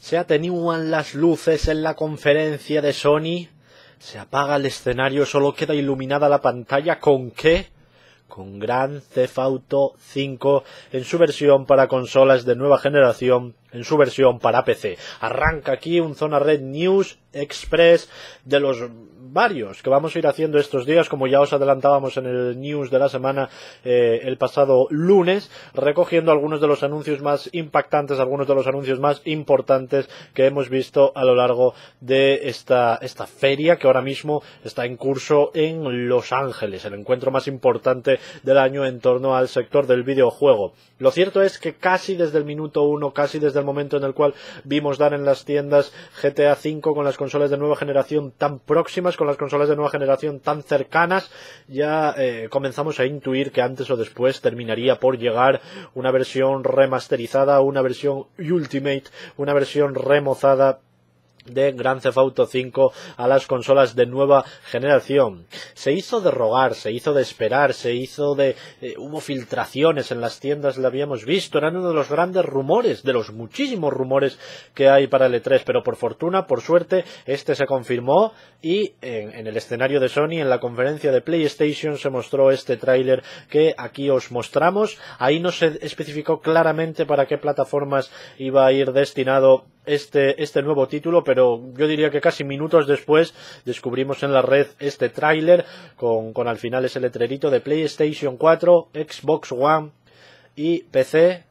Se atenúan las luces en la conferencia de Sony. Se apaga el escenario, solo queda iluminada la pantalla. ¿Con qué? Con Gran Cefauto 5 en su versión para consolas de nueva generación en su versión para PC. Arranca aquí un Zona Red News Express de los varios que vamos a ir haciendo estos días, como ya os adelantábamos en el news de la semana eh, el pasado lunes, recogiendo algunos de los anuncios más impactantes, algunos de los anuncios más importantes que hemos visto a lo largo de esta, esta feria que ahora mismo está en curso en Los Ángeles, el encuentro más importante del año en torno al sector del videojuego. Lo cierto es que casi desde el minuto uno, casi desde momento en el cual vimos dar en las tiendas GTA V con las consolas de nueva generación tan próximas, con las consolas de nueva generación tan cercanas, ya eh, comenzamos a intuir que antes o después terminaría por llegar una versión remasterizada, una versión Ultimate, una versión remozada de Gran Theft Auto 5 a las consolas de nueva generación. Se hizo de rogar, se hizo de esperar, se hizo de... Eh, hubo filtraciones en las tiendas, lo habíamos visto, eran uno de los grandes rumores, de los muchísimos rumores que hay para el E3, pero por fortuna, por suerte, este se confirmó y en, en el escenario de Sony, en la conferencia de PlayStation, se mostró este tráiler que aquí os mostramos. Ahí no se especificó claramente para qué plataformas iba a ir destinado este, este, nuevo título, pero yo diría que casi minutos después descubrimos en la red este tráiler con, con al final ese letrerito de PlayStation 4, Xbox One y PC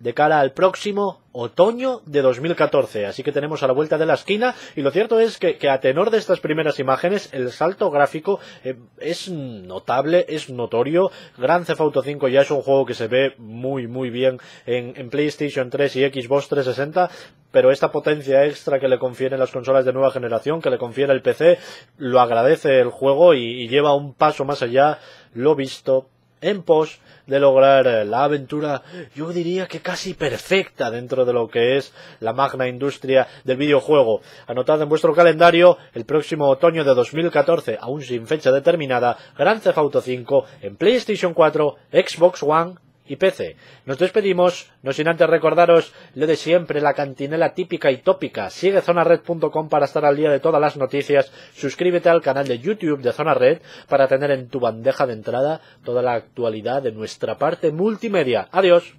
de cara al próximo otoño de 2014. Así que tenemos a la vuelta de la esquina y lo cierto es que, a tenor de estas primeras imágenes el salto gráfico eh, es notable, es notorio. Gran Theft Auto 5 ya es un juego que se ve muy muy bien en PlayStation 3 y Xbox 360, pero esta potencia extra que le confieren las consolas de nueva generación, que le confiere el PC, lo agradece el juego y, lleva un paso más allá lo visto en pos de lograr eh, la aventura, yo diría que casi perfecta dentro de lo que es la magna industria del videojuego. Anotad en vuestro calendario el próximo otoño de 2014, aún sin fecha determinada, Gran Theft Auto 5 en PlayStation 4, Xbox One, y PC. Nos despedimos, no sin antes recordaros lo de siempre, la cantinela típica y tópica. Sigue zonared.com para estar al día de todas las noticias. Suscríbete al canal de YouTube de Zona Red para tener en tu bandeja de entrada toda la actualidad de nuestra parte multimedia. Adiós.